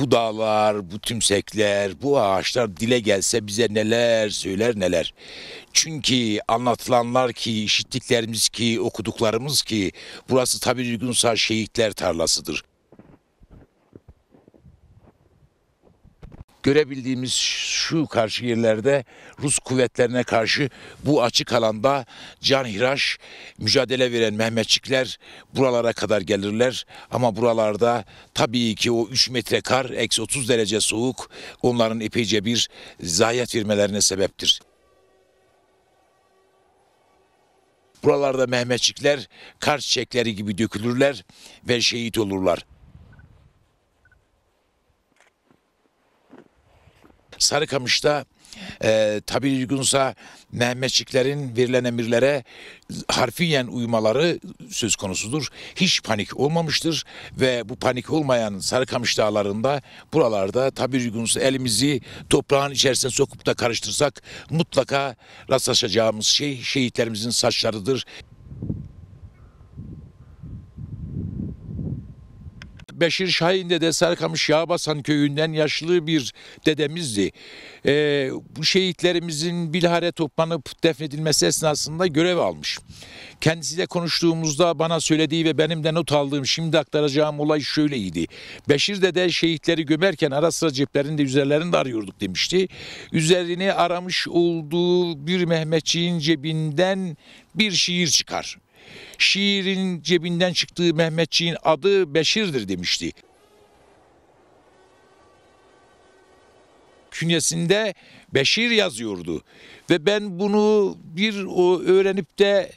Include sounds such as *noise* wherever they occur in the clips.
bu dağlar, bu tümsekler, bu ağaçlar dile gelse bize neler söyler neler. Çünkü anlatılanlar ki, işittiklerimiz ki, okuduklarımız ki burası tabi uygunsa şehitler tarlasıdır. görebildiğimiz şu karşı yerlerde Rus kuvvetlerine karşı bu açık alanda can hiraş mücadele veren Mehmetçikler buralara kadar gelirler. Ama buralarda tabii ki o 3 metre kar, eksi 30 derece soğuk onların epeyce bir zayiat vermelerine sebeptir. Buralarda Mehmetçikler kar çiçekleri gibi dökülürler ve şehit olurlar. Sarıkamış'ta e, tabi uygunsa Mehmetçiklerin verilen emirlere harfiyen uymaları söz konusudur. Hiç panik olmamıştır ve bu panik olmayan Sarıkamış dağlarında buralarda tabi uygunsa elimizi toprağın içerisine sokup da karıştırsak mutlaka rastlaşacağımız şey şehitlerimizin saçlarıdır. Beşir Şahin de Sarkamış Yağbasan köyünden yaşlı bir dedemizdi. E, bu şehitlerimizin bilhare toplanıp defnedilmesi esnasında görev almış. Kendisiyle konuştuğumuzda bana söylediği ve benim de not aldığım şimdi aktaracağım olay şöyleydi. Beşir dede şehitleri gömerken ara sıra ceplerinde de arıyorduk demişti. Üzerini aramış olduğu bir Mehmetçiğin cebinden bir şiir çıkar. Şiirin cebinden çıktığı Mehmetçiğin adı Beşir'dir demişti. künyesinde Beşir yazıyordu. Ve ben bunu bir öğrenip de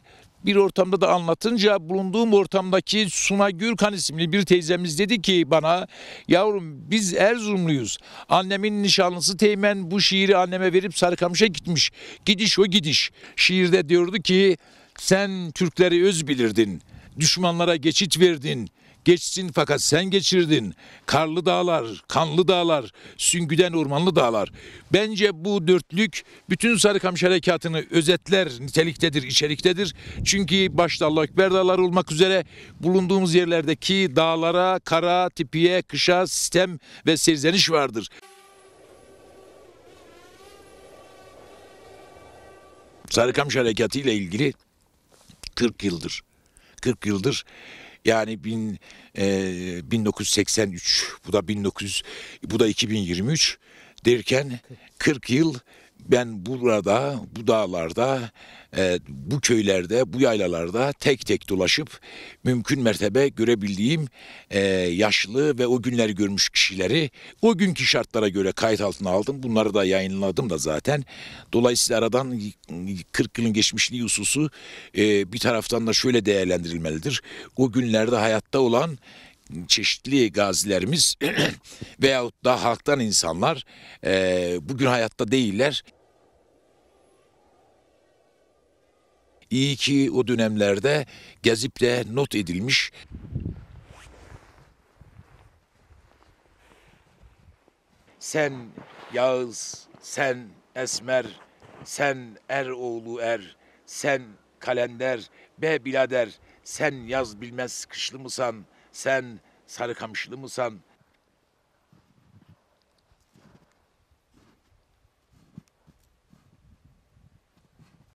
bir ortamda da anlatınca bulunduğum ortamdaki Suna Gürkan isimli bir teyzemiz dedi ki bana yavrum biz Erzurumluyuz. Annemin nişanlısı Teğmen bu şiiri anneme verip Sarıkamış'a gitmiş. Gidiş o gidiş. Şiirde diyordu ki sen Türkleri öz bilirdin. Düşmanlara geçit verdin. Geçsin fakat sen geçirdin. Karlı dağlar, kanlı dağlar, süngüden ormanlı dağlar. Bence bu dörtlük bütün Sarıkamış Harekatı'nı özetler niteliktedir, içeriktedir. Çünkü başta Allah Ekber dağlar olmak üzere bulunduğumuz yerlerdeki dağlara, kara, tipiye, kışa, sistem ve serzeniş vardır. Sarıkamış Harekatı ile ilgili 40 yıldır. 40 yıldır yani bin, e, 1983 bu da 1900 bu da 2023 derken 40 yıl ben burada, bu dağlarda, e, bu köylerde, bu yaylalarda tek tek dolaşıp mümkün mertebe görebildiğim e, yaşlı ve o günleri görmüş kişileri o günkü şartlara göre kayıt altına aldım. Bunları da yayınladım da zaten. Dolayısıyla aradan 40 yılın geçmişliği hususu e, bir taraftan da şöyle değerlendirilmelidir. O günlerde hayatta olan çeşitli gazilerimiz *clears throat* veyahut da halktan insanlar e, bugün hayatta değiller. İyi ki o dönemlerde gezip de not edilmiş. Sen Yağız, sen Esmer, sen Eroğlu Er, sen Kalender, be bilader, sen yaz bilmez kışlı mısan, sen Sarıkamışlı mısan?